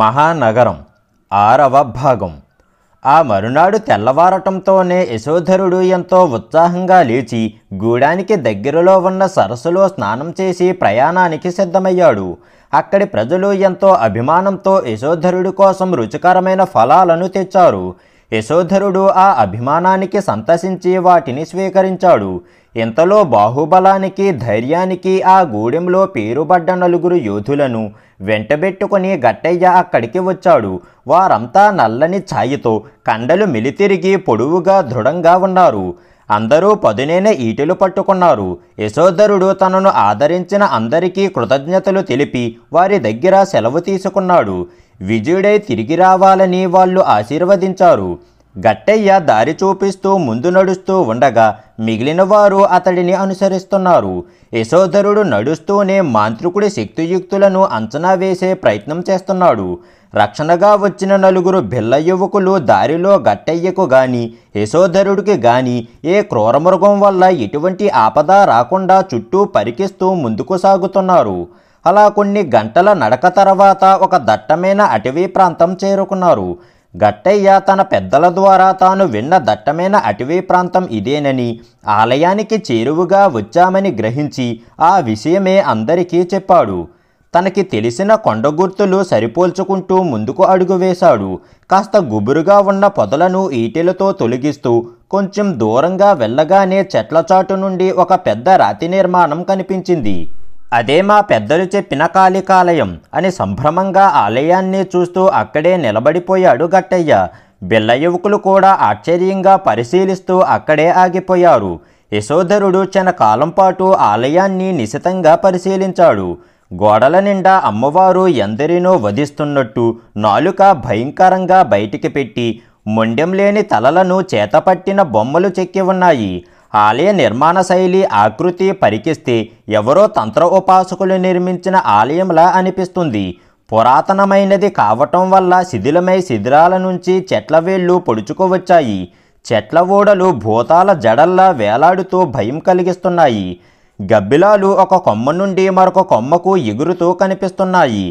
మహానగరం ఆరవ భాగం ఆ మరునాడు తెల్లవారటంతోనే యశోధరుడు ఎంతో ఉత్సాహంగా లేచి గూడానికి దగ్గరలో ఉన్న సరస్సులో స్నానం చేసి ప్రయాణానికి సిద్ధమయ్యాడు అక్కడి ప్రజలు ఎంతో అభిమానంతో యశోధరుడి కోసం రుచికరమైన ఫలాలను తెచ్చారు యశోధరుడు ఆ అభిమానానికి సంతసించి వాటిని స్వీకరించాడు ఇంతలో బాహుబలానికి ధైర్యానికి ఆ గూడెంలో పేరుబడ్డ నలుగురు యోధులను వెంటబెట్టుకుని గట్టయ్య అక్కడికి వచ్చాడు వారంతా నల్లని ఛాయతో కండలు మిలితిరిగి పొడువుగా దృఢంగా ఉన్నారు అందరూ పదునైన ఈటెలు పట్టుకున్నారు యశోధరుడు తనను ఆదరించిన అందరికీ కృతజ్ఞతలు తెలిపి వారి దగ్గర సెలవు తీసుకున్నాడు విజయుడై తిరిగి రావాలని వాళ్ళు ఆశీర్వదించారు గట్టయ్య దారి చూపిస్తూ ముందు నడుస్తూ ఉండగా మిగిలిన వారు అతడిని అనుసరిస్తున్నారు యశోధరుడు నడుస్తూనే మాంత్రికుడి శక్తియుక్తులను అంచనా వేసే ప్రయత్నం చేస్తున్నాడు రక్షణగా వచ్చిన నలుగురు బిల్ల యువకులు దారిలో గట్టయ్యకు గాని యశోధరుడికి గాని ఏ క్రూరమృగం వల్ల ఎటువంటి ఆపద రాకుండా చుట్టూ పరికిస్తూ ముందుకు సాగుతున్నారు అలా కొన్ని గంటల నడక తర్వాత ఒక దట్టమైన అటవీ ప్రాంతం చేరుకున్నారు గట్టయ్య తన పెద్దల ద్వారా తాను విన్న దట్టమైన అటవీ ప్రాంతం ఇదేనని ఆలయానికి చేరువుగా వచ్చామని గ్రహించి ఆ విషయమే అందరికీ చెప్పాడు తనకి తెలిసిన కొండ గుర్తులు సరిపోల్చుకుంటూ ముందుకు అడుగు వేశాడు కాస్త గుబురుగా ఉన్న పొదలను ఈటెలతో తొలగిస్తూ కొంచెం దూరంగా వెళ్ళగానే చెట్ల చాటు నుండి ఒక పెద్ద రాతి నిర్మాణం కనిపించింది అదే మా పెద్దలు చెప్పిన కాళికాలయం అని సంభ్రమంగా ఆలయాన్ని చూస్తూ అక్కడే నిలబడిపోయాడు గట్టయ్య బిల్ల యువకులు కూడా ఆశ్చర్యంగా పరిశీలిస్తూ అక్కడే ఆగిపోయారు యశోధరుడు కాలం పాటు ఆలయాన్ని నిశితంగా పరిశీలించాడు గోడల నిండా అమ్మవారు ఎందరినో వధిస్తున్నట్టు నాలుక భయంకరంగా బయటికి పెట్టి మొండెం లేని తలలను చేతపట్టిన బొమ్మలు చెక్కి ఉన్నాయి ఆలయ నిర్మాణ శైలి ఆకృతి పరికిస్తే ఎవరో తంత్ర ఉపాసకులు నిర్మించిన ఆలయంలా అనిపిస్తుంది పురాతనమైనది కావటం వల్ల శిథిలమై శిథిరాల నుంచి చెట్ల వేళ్ళు పొడుచుకువచ్చాయి చెట్ల ఓడలు భూతాల జడల్లా వేలాడుతూ భయం కలిగిస్తున్నాయి గబ్బిలాలు ఒక కొమ్మ నుండి మరొక కొమ్మకు ఎగురుతూ కనిపిస్తున్నాయి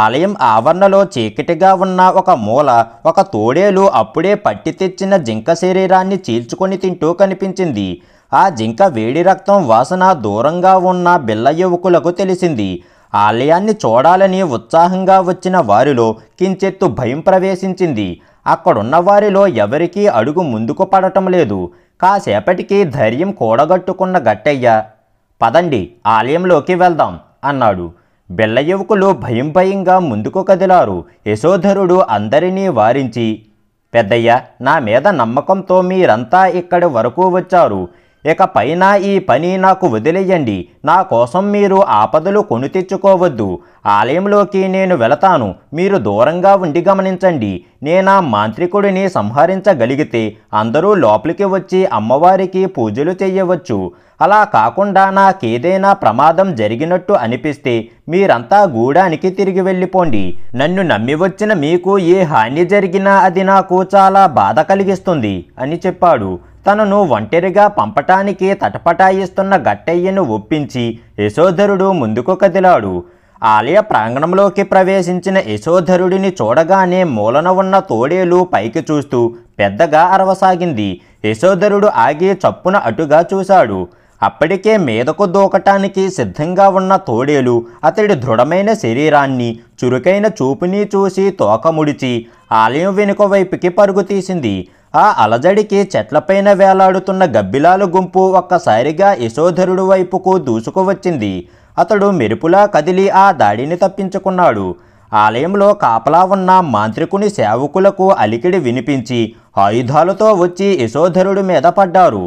ఆలయం ఆవరణలో చీకటిగా ఉన్న ఒక మూల ఒక తోడేలు అప్పుడే పట్టి తెచ్చిన జింక శరీరాన్ని చీల్చుకొని తింటూ కనిపించింది ఆ జింక వేడి రక్తం వాసన దూరంగా ఉన్న బిల్ల యువకులకు తెలిసింది ఆలయాన్ని చూడాలని ఉత్సాహంగా వచ్చిన వారిలో కించెత్తు భయం ప్రవేశించింది అక్కడున్న వారిలో ఎవరికీ అడుగు ముందుకు పడటం లేదు కాసేపటికి ధైర్యం కూడగట్టుకున్న గట్టయ్య పదండి ఆలయంలోకి వెళ్దాం అన్నాడు బెల్ల యువకులు భయం భయంగా ముందుకు కదిలారు యశోధరుడు అందరినీ వారించి పెద్దయ్య నా మీద నమ్మకంతో మీరంతా ఇక్కడి వరకు వచ్చారు ఇకపైన ఈ పని నాకు వదిలేయండి నా కోసం మీరు ఆపదలు కొని తెచ్చుకోవద్దు ఆలయంలోకి నేను వెళతాను మీరు దూరంగా ఉండి గమనించండి నేనా మాంత్రికుడిని సంహరించగలిగితే అందరూ లోపలికి వచ్చి అమ్మవారికి పూజలు చేయవచ్చు అలా కాకుండా నాకేదైనా ప్రమాదం జరిగినట్టు అనిపిస్తే మీరంతా గూడానికి తిరిగి వెళ్ళిపోండి నన్ను నమ్మి వచ్చిన మీకు ఏ హాని జరిగినా అది నాకు చాలా బాధ కలిగిస్తుంది అని చెప్పాడు తనను ఒంటరిగా పంపటానికి తటపటాయిస్తున్న గట్టయ్యను ఒప్పించి యశోధరుడు ముందుకు కదిలాడు ఆలయ ప్రాంగణంలోకి ప్రవేశించిన యశోధరుడిని చూడగానే మూలన ఉన్న తోడేలు పైకి చూస్తూ పెద్దగా అరవసాగింది యశోధరుడు ఆగి చప్పున అటుగా చూశాడు అప్పటికే మీదకు దూకటానికి సిద్ధంగా ఉన్న తోడేలు అతడి దృఢమైన శరీరాన్ని చురుకైన చూపుని చూసి తోకముడిచి ఆలయం వెనుక వైపుకి పరుగు తీసింది ఆ అలజడికి చెట్లపైన వేలాడుతున్న గబ్బిలాల గుంపు ఒక్కసారిగా యశోధరుడు వైపుకు దూసుకువచ్చింది అతడు మెరుపులా కదిలి ఆ దాడిని తప్పించుకున్నాడు ఆలయంలో కాపలా ఉన్న మాంత్రికుని సేవకులకు అలికిడి వినిపించి ఆయుధాలతో వచ్చి యశోధరుడి మీద పడ్డారు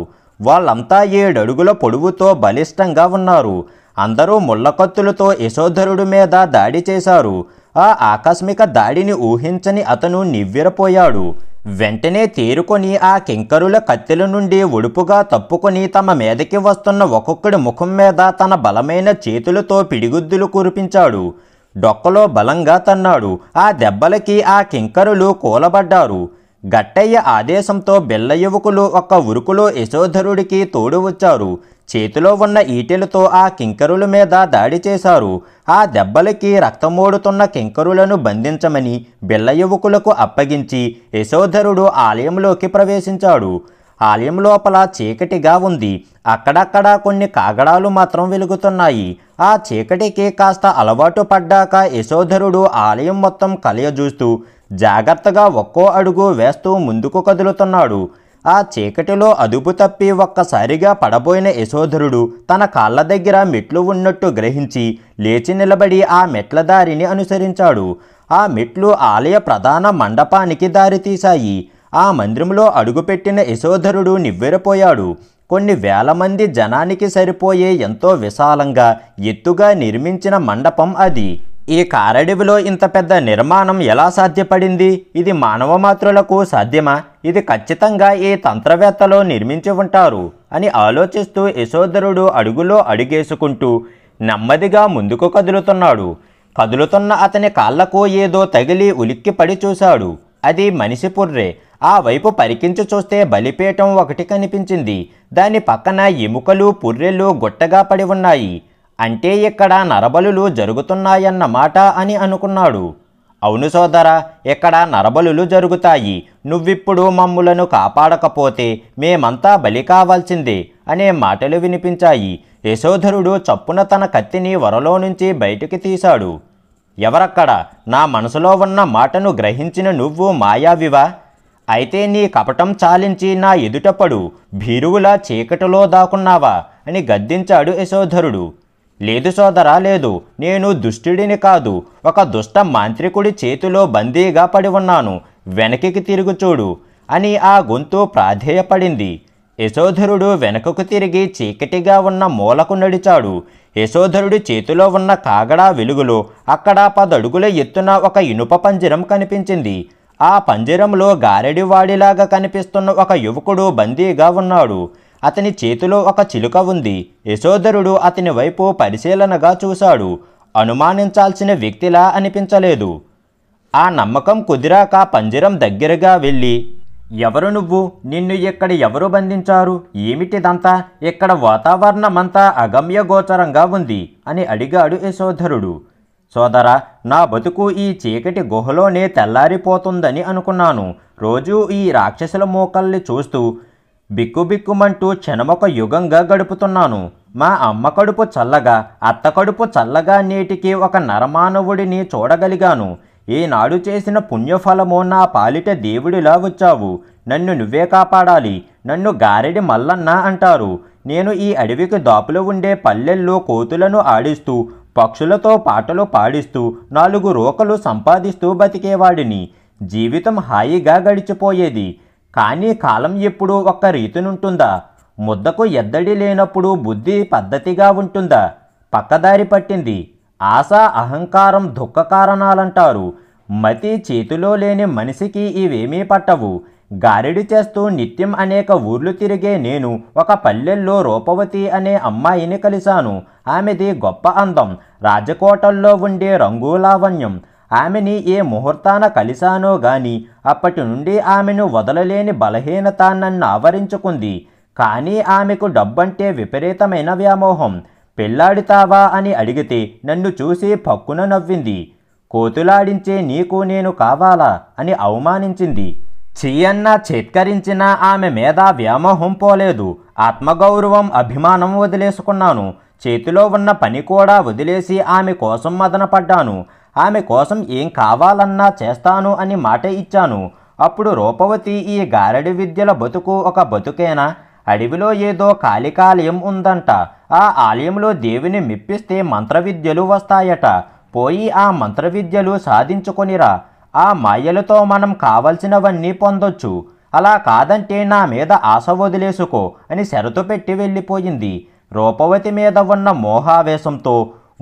వాళ్ళంతా ఏడడుగుల పొడవుతో బలిష్టంగా ఉన్నారు అందరూ ముళ్ళకత్తులతో యశోధరుడి మీద దాడి చేశారు ఆ ఆకస్మిక దాడిని ఊహించని అతను నివ్వెరపోయాడు వెంటనే తేరుకొని ఆ కింకరుల కత్తెల నుండి ఒడుపుగా తప్పుకొని తమ మీదకి వస్తున్న ఒక్కొక్కడి ముఖం మీద తన బలమైన చేతులతో పిడిగుద్దులు కురిపించాడు డొక్కలో బలంగా తన్నాడు ఆ దెబ్బలకి ఆ కింకరులు కూలబడ్డారు గట్టయ్య ఆదేశంతో బెల్ల యువకులు ఒక్క ఉరుకులో యశోధరుడికి తోడు వచ్చారు చేతిలో ఉన్న ఈటెలతో ఆ కింకరుల మీద దాడి చేశారు ఆ దెబ్బలకి రక్తమోడుతున్న కింకరులను బంధించమని బిల్ల యువకులకు అప్పగించి యశోధరుడు ఆలయంలోకి ప్రవేశించాడు ఆలయం లోపల చీకటిగా ఉంది అక్కడక్కడ కొన్ని కాగడాలు మాత్రం వెలుగుతున్నాయి ఆ చీకటికి కాస్త అలవాటు పడ్డాక యశోధరుడు ఆలయం మొత్తం చూస్తూ జాగ్రత్తగా ఒక్కో అడుగు వేస్తూ ముందుకు కదులుతున్నాడు ఆ చీకటిలో అదుపు తప్పి ఒక్కసారిగా పడబోయిన యశోధరుడు తన కాళ్ళ దగ్గర మెట్లు ఉన్నట్టు గ్రహించి లేచి నిలబడి ఆ మెట్ల దారిని అనుసరించాడు ఆ మెట్లు ఆలయ ప్రధాన మండపానికి దారితీశాయి ఆ మందిరంలో అడుగుపెట్టిన యశోధరుడు నివ్వెరపోయాడు కొన్ని వేల మంది జనానికి సరిపోయే ఎంతో విశాలంగా ఎత్తుగా నిర్మించిన మండపం అది ఈ కారడివిలో ఇంత పెద్ద నిర్మాణం ఎలా సాధ్యపడింది ఇది మానవ మాత్రులకు సాధ్యమా ఇది ఖచ్చితంగా ఈ తంత్రవేత్తలో నిర్మించి ఉంటారు అని ఆలోచిస్తూ యశోధరుడు అడుగులో అడుగేసుకుంటూ నెమ్మదిగా ముందుకు కదులుతున్నాడు కదులుతున్న అతని కాళ్లకు ఏదో తగిలి ఉలిక్కి పడి చూశాడు అది మనిషి పుర్రే ఆ వైపు పరికించి చూస్తే బలిపీఠం ఒకటి కనిపించింది దాని పక్కన ఎముకలు పుర్రెలు గుట్టగా పడి ఉన్నాయి అంటే ఇక్కడ నరబలులు జరుగుతున్నాయన్నమాట అని అనుకున్నాడు అవును సోదర ఇక్కడ నరబలులు జరుగుతాయి నువ్విప్పుడు మమ్ములను కాపాడకపోతే మేమంతా బలి కావాల్సిందే అనే మాటలు వినిపించాయి యశోధరుడు చప్పున తన కత్తిని వరలో నుంచి బయటికి తీశాడు ఎవరక్కడ నా మనసులో ఉన్న మాటను గ్రహించిన నువ్వు మాయావివా అయితే నీ కపటం చాలించి నా ఎదుటపడు భీరువులా చీకటిలో దాకున్నావా అని గద్దించాడు యశోధరుడు లేదు సోదరా లేదు నేను దుష్టుడిని కాదు ఒక దుష్ట మాంత్రికుడి చేతిలో బందీగా పడి ఉన్నాను వెనక్కి తిరుగు చూడు అని ఆ గొంతు ప్రాధేయపడింది యశోధరుడు వెనకకు తిరిగి చీకటిగా ఉన్న మూలకు నడిచాడు యశోధరుడి చేతిలో ఉన్న కాగడా వెలుగులో అక్కడ పదడుగుల ఎత్తున ఒక ఇనుప పంజరం కనిపించింది ఆ పంజరంలో గారెడివాడిలాగా కనిపిస్తున్న ఒక యువకుడు బందీగా ఉన్నాడు అతని చేతిలో ఒక చిలుక ఉంది యశోధరుడు అతని వైపు పరిశీలనగా చూశాడు అనుమానించాల్సిన వ్యక్తిలా అనిపించలేదు ఆ నమ్మకం కుదిరాక పంజరం దగ్గరగా వెళ్ళి ఎవరు నువ్వు నిన్ను ఇక్కడ ఎవరు బంధించారు ఏమిటిదంతా ఇక్కడ వాతావరణమంతా అగమ్యగోచరంగా ఉంది అని అడిగాడు యశోధరుడు సోదర నా బతుకు ఈ చీకటి గుహలోనే తెల్లారిపోతుందని అనుకున్నాను రోజూ ఈ రాక్షసుల మోకల్ని చూస్తూ బిక్కుబిక్కుమంటూ క్షణమొక యుగంగా గడుపుతున్నాను మా అమ్మ కడుపు చల్లగా అత్త కడుపు చల్లగా నేటికి ఒక నరమానవుడిని చూడగలిగాను ఈనాడు చేసిన పుణ్యఫలము నా పాలిట దేవుడిలా వచ్చావు నన్ను నువ్వే కాపాడాలి నన్ను గారెడి మల్లన్న అంటారు నేను ఈ అడవికి దాపులు ఉండే పల్లెల్లో కోతులను ఆడిస్తూ పక్షులతో పాటలు పాడిస్తూ నాలుగు రోకలు సంపాదిస్తూ బతికేవాడిని జీవితం హాయిగా గడిచిపోయేది కానీ కాలం ఎప్పుడూ ఒక్క రీతినుంటుందా ముద్దకు ఎద్దడి లేనప్పుడు బుద్ధి పద్ధతిగా ఉంటుందా పక్కదారి పట్టింది ఆశ అహంకారం దుఃఖ కారణాలంటారు మతి చేతిలో లేని మనిషికి ఇవేమీ పట్టవు గారెడి చేస్తూ నిత్యం అనేక ఊర్లు తిరిగే నేను ఒక పల్లెల్లో రూపవతి అనే అమ్మాయిని కలిశాను ఆమెది గొప్ప అందం రాజకోటల్లో ఉండే రంగు లావణ్యం ఆమెని ఏ ముహూర్తాన కలిశానో గాని అప్పటి నుండి ఆమెను వదలలేని బలహీనత నన్ను ఆవరించుకుంది కానీ ఆమెకు డబ్బంటే విపరీతమైన వ్యామోహం పెళ్ళాడితావా అని అడిగితే నన్ను చూసి పక్కున నవ్వింది కోతులాడించే నీకు నేను కావాలా అని అవమానించింది చెయ్యన్నా చేత్కరించినా ఆమె మీద వ్యామోహం పోలేదు ఆత్మగౌరవం అభిమానం వదిలేసుకున్నాను చేతిలో ఉన్న పని కూడా వదిలేసి ఆమె కోసం మదనపడ్డాను ఆమె కోసం ఏం కావాలన్నా చేస్తాను అని మాట ఇచ్చాను అప్పుడు రూపవతి ఈ గారడి విద్యల బతుకు ఒక బతుకేనా అడవిలో ఏదో కాళికాలయం ఉందంట ఆ ఆలయంలో దేవుని మెప్పిస్తే మంత్రవిద్యలు వస్తాయట పోయి ఆ మంత్రవిద్యలు సాధించుకొనిరా ఆ మాయలతో మనం కావలసినవన్నీ పొందొచ్చు అలా కాదంటే నా మీద ఆశ వదిలేసుకో అని షరతు పెట్టి వెళ్ళిపోయింది రూపవతి మీద ఉన్న మోహావేశంతో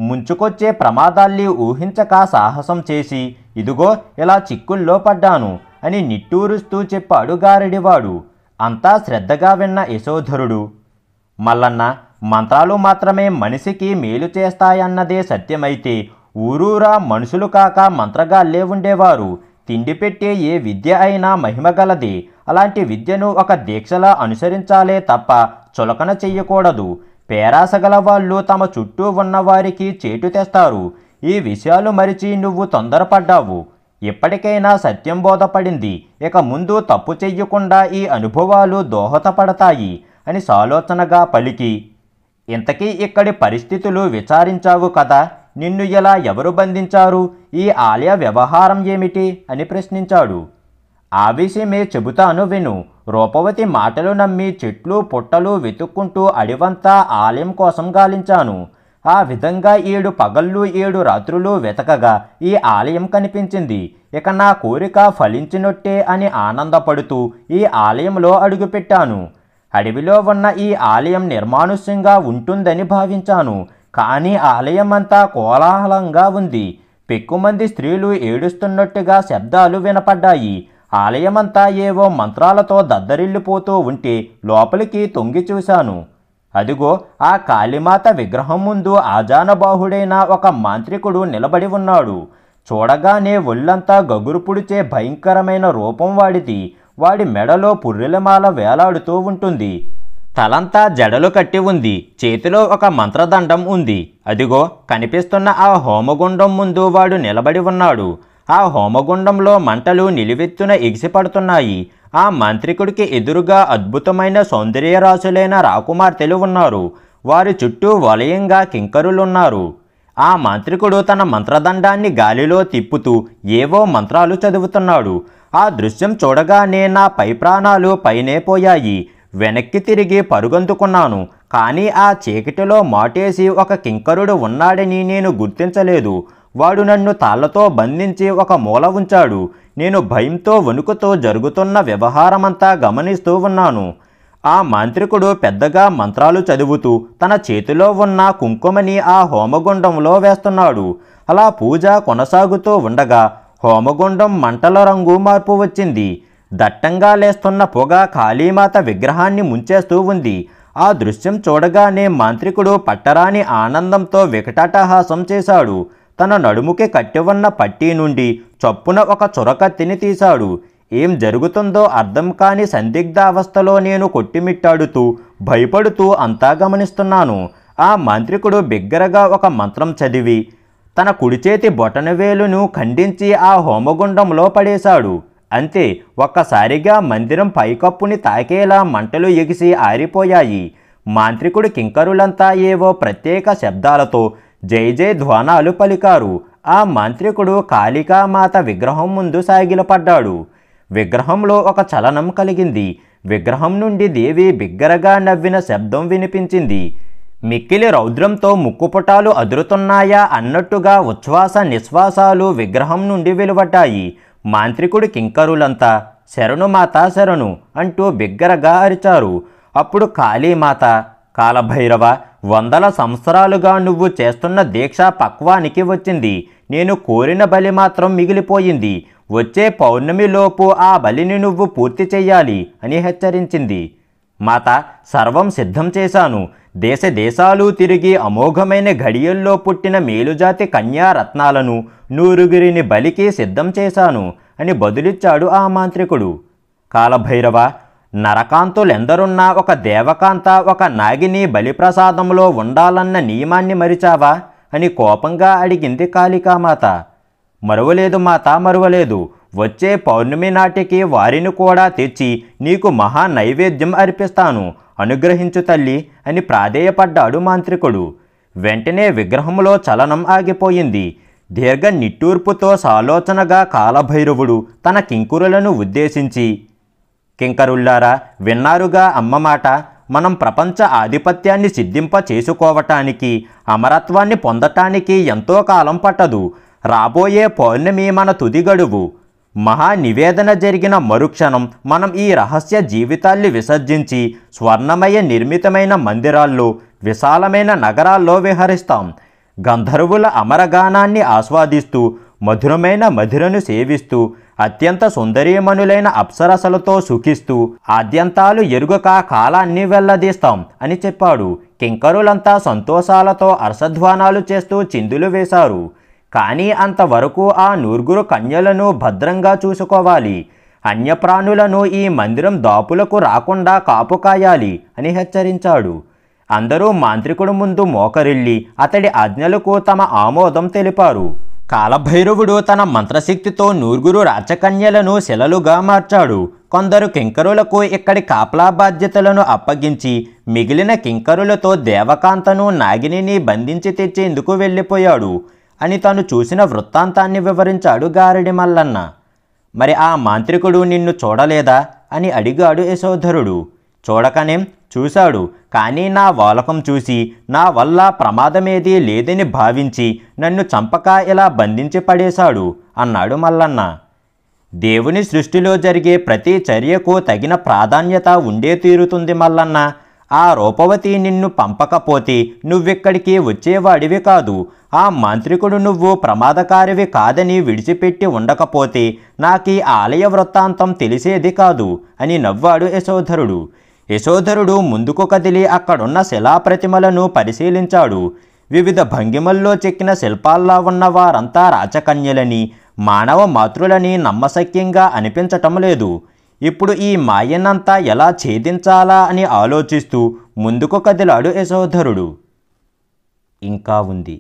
ముంచుకొచ్చే ప్రమాదాల్ని ఊహించక సాహసం చేసి ఇదిగో ఇలా చిక్కుల్లో పడ్డాను అని నిట్టూరుస్తూ చెప్పాడు గారడివాడు అంతా శ్రద్ధగా విన్న యశోధరుడు మల్లన్న మంత్రాలు మాత్రమే మనిషికి మేలు చేస్తాయన్నదే సత్యమైతే ఊరూరా మనుషులు కాక మంత్రగాళ్ళే ఉండేవారు తిండి పెట్టే ఏ విద్య అయినా మహిమగలది అలాంటి విద్యను ఒక దీక్షలా అనుసరించాలే తప్ప చులకన చెయ్యకూడదు పేరాసగల వాళ్ళు తమ చుట్టూ ఉన్నవారికి చేటు తెస్తారు ఈ విషయాలు మరిచి నువ్వు తొందరపడ్డావు ఇప్పటికైనా సత్యం బోధపడింది ఇక ముందు తప్పు చెయ్యకుండా ఈ అనుభవాలు దోహదపడతాయి అని సాలోచనగా పలికి ఇంతకీ ఇక్కడి పరిస్థితులు విచారించావు కదా నిన్ను ఎలా ఎవరు బంధించారు ఈ ఆలయ వ్యవహారం ఏమిటి అని ప్రశ్నించాడు ఆవేశమే చెబుతాను విను రూపవతి మాటలు నమ్మి చెట్లు పుట్టలు వెతుక్కుంటూ అడివంతా ఆలయం కోసం గాలించాను ఆ విధంగా ఏడు పగళ్ళు ఏడు రాత్రులు వెతకగా ఈ ఆలయం కనిపించింది ఇక నా కోరిక ఫలించినట్టే అని ఆనందపడుతూ ఈ ఆలయంలో అడుగుపెట్టాను అడవిలో ఉన్న ఈ ఆలయం నిర్మానుష్యంగా ఉంటుందని భావించాను కానీ ఆలయమంతా కోలాహలంగా ఉంది పెక్కుమంది స్త్రీలు ఏడుస్తున్నట్టుగా శబ్దాలు వినపడ్డాయి ఆలయమంతా ఏవో మంత్రాలతో దద్దరిల్లిపోతూ ఉంటే లోపలికి తొంగి చూశాను అదిగో ఆ కాళీమాత విగ్రహం ముందు ఆజానబాహుడైన ఒక మాంత్రికుడు నిలబడి ఉన్నాడు చూడగానే ఒళ్ళంతా గగురు పుడిచే భయంకరమైన రూపం వాడిది వాడి మెడలో పుర్రెలమాల వేలాడుతూ ఉంటుంది తలంతా జడలు కట్టి ఉంది చేతిలో ఒక మంత్రదండం ఉంది అదిగో కనిపిస్తున్న ఆ హోమగుండం ముందు వాడు నిలబడి ఉన్నాడు ఆ హోమగుండంలో మంటలు నిలువెత్తున ఎగిసిపడుతున్నాయి ఆ మాంత్రికుడికి ఎదురుగా అద్భుతమైన సౌందర్య రాసులైన రాకుమార్తెలు ఉన్నారు వారి చుట్టూ వలయంగా కింకరులున్నారు ఆ మాంత్రికుడు తన మంత్రదండాన్ని గాలిలో తిప్పుతూ ఏవో మంత్రాలు చదువుతున్నాడు ఆ దృశ్యం చూడగానే నా పై ప్రాణాలు పైనే పోయాయి వెనక్కి తిరిగి పరుగందుకున్నాను కానీ ఆ చీకటిలో మాటేసి ఒక కింకరుడు ఉన్నాడని నేను గుర్తించలేదు వాడు నన్ను తాళ్లతో బంధించి ఒక మూల ఉంచాడు నేను భయంతో వణుకుతో జరుగుతున్న వ్యవహారమంతా గమనిస్తూ ఉన్నాను ఆ మాంత్రికుడు పెద్దగా మంత్రాలు చదువుతూ తన చేతిలో ఉన్న కుంకుమని ఆ హోమగుండంలో వేస్తున్నాడు అలా పూజ కొనసాగుతూ ఉండగా హోమగుండం మంటల రంగు మార్పు వచ్చింది దట్టంగా లేస్తున్న పొగ కాళీమాత విగ్రహాన్ని ముంచేస్తూ ఉంది ఆ దృశ్యం చూడగానే మాంత్రికుడు పట్టరాని ఆనందంతో వికటాటహాసం చేశాడు తన నడుముకి కట్టి ఉన్న పట్టీ నుండి చొప్పున ఒక తిని తీశాడు ఏం జరుగుతుందో అర్థం కాని సందిగ్ధావస్థలో నేను కొట్టిమిట్టాడుతూ భయపడుతూ అంతా గమనిస్తున్నాను ఆ మాంత్రికుడు బిగ్గరగా ఒక మంత్రం చదివి తన కుడిచేతి బొటనవేలును ఖండించి ఆ హోమగుండంలో పడేశాడు అంతే ఒక్కసారిగా మందిరం పైకప్పుని తాకేలా మంటలు ఎగిసి ఆరిపోయాయి మాంత్రికుడు కింకరులంతా ఏవో ప్రత్యేక శబ్దాలతో జై జై ధ్వానాలు పలికారు ఆ మాంత్రికుడు కాళికామాత విగ్రహం ముందు సాగిలపడ్డాడు విగ్రహంలో ఒక చలనం కలిగింది విగ్రహం నుండి దేవి బిగ్గరగా నవ్విన శబ్దం వినిపించింది మిక్కిలి రౌద్రంతో ముక్కుపుటాలు అదురుతున్నాయా అన్నట్టుగా ఉచ్ఛ్వాస నిశ్వాసాలు విగ్రహం నుండి వెలువడ్డాయి మాంత్రికుడు కింకరులంతా శరణు మాత శరణు అంటూ బిగ్గరగా అరిచారు అప్పుడు కాళీమాత కాలభైరవ వందల సంవత్సరాలుగా నువ్వు చేస్తున్న దీక్ష పక్వానికి వచ్చింది నేను కోరిన బలి మాత్రం మిగిలిపోయింది వచ్చే పౌర్ణమిలోపు ఆ బలిని నువ్వు పూర్తి చేయాలి అని హెచ్చరించింది మాత సర్వం సిద్ధం చేశాను దేశ దేశాలు తిరిగి అమోఘమైన ఘడియల్లో పుట్టిన మేలుజాతి కన్యారత్నాలను నూరుగురిని బలికి సిద్ధం చేశాను అని బదులిచ్చాడు ఆ మాంత్రికుడు కాలభైరవ నరకాంతులెందరున్నా ఒక దేవకాంత ఒక నాగిని బలిప్రసాదంలో ఉండాలన్న నియమాన్ని మరిచావా అని కోపంగా అడిగింది కాళికామాత మరువలేదు మాత మరువలేదు వచ్చే పౌర్ణమి నాటికి వారిని కూడా తెచ్చి నీకు మహా నైవేద్యం అర్పిస్తాను అనుగ్రహించు తల్లి అని ప్రాధేయపడ్డాడు మాంత్రికుడు వెంటనే విగ్రహంలో చలనం ఆగిపోయింది దీర్ఘ నిట్టూర్పుతో సాలోచనగా కాలభైరవుడు తన కింకురులను ఉద్దేశించి కింకరుల్లారా విన్నారుగా అమ్మమాట మనం ప్రపంచ ఆధిపత్యాన్ని సిద్ధింప చేసుకోవటానికి అమరత్వాన్ని పొందటానికి ఎంతో కాలం పట్టదు రాబోయే పౌర్ణమి మన తుది గడువు మహానివేదన జరిగిన మరుక్షణం మనం ఈ రహస్య జీవితాల్ని విసర్జించి స్వర్ణమయ నిర్మితమైన మందిరాల్లో విశాలమైన నగరాల్లో విహరిస్తాం గంధర్వుల అమరగానాన్ని ఆస్వాదిస్తూ మధురమైన మధురను సేవిస్తూ అత్యంత సుందరీమణులైన అప్సరసలతో సుఖిస్తూ ఆద్యంతాలు ఎరుగక కాలాన్ని వెల్లదీస్తాం అని చెప్పాడు కింకరులంతా సంతోషాలతో అర్షధ్వానాలు చేస్తూ చిందులు వేశారు కానీ అంతవరకు ఆ నూరుగురు కన్యలను భద్రంగా చూసుకోవాలి అన్యప్రాణులను ఈ మందిరం దాపులకు రాకుండా కాపుకాయాలి అని హెచ్చరించాడు అందరూ మాంత్రికుడు ముందు మోకరిల్లి అతడి ఆజ్ఞలకు తమ ఆమోదం తెలిపారు కాలభైరవుడు తన మంత్రశక్తితో నూరుగురు రాచకన్యలను శిలలుగా మార్చాడు కొందరు కింకరులకు ఇక్కడి కాపలా బాధ్యతలను అప్పగించి మిగిలిన కింకరులతో దేవకాంతను నాగిని బంధించి తెచ్చేందుకు వెళ్ళిపోయాడు అని తను చూసిన వృత్తాంతాన్ని వివరించాడు గారడి మల్లన్న మరి ఆ మాంత్రికుడు నిన్ను చూడలేదా అని అడిగాడు యశోధరుడు చూడకనేం చూశాడు కానీ నా వాలకం చూసి నా వల్ల ప్రమాదమేదీ లేదని భావించి నన్ను చంపక ఇలా బంధించి పడేశాడు అన్నాడు మల్లన్న దేవుని సృష్టిలో జరిగే ప్రతి చర్యకు తగిన ప్రాధాన్యత ఉండే తీరుతుంది మల్లన్న ఆ రూపవతి నిన్ను పంపకపోతే నువ్విక్కడికి వచ్చేవాడివి కాదు ఆ మాంత్రికుడు నువ్వు ప్రమాదకారివి కాదని విడిచిపెట్టి ఉండకపోతే నాకీ ఆలయ వృత్తాంతం తెలిసేది కాదు అని నవ్వాడు యశోధరుడు యశోధరుడు ముందుకు కదిలి అక్కడున్న శిలాప్రతిమలను పరిశీలించాడు వివిధ భంగిమల్లో చెక్కిన శిల్పాల్లా ఉన్న వారంతా రాచకన్యలని మానవ మాతృలని నమ్మశక్యంగా అనిపించటం లేదు ఇప్పుడు ఈ మాయనంతా ఎలా ఛేదించాలా అని ఆలోచిస్తూ ముందుకు కదిలాడు యశోధరుడు ఇంకా ఉంది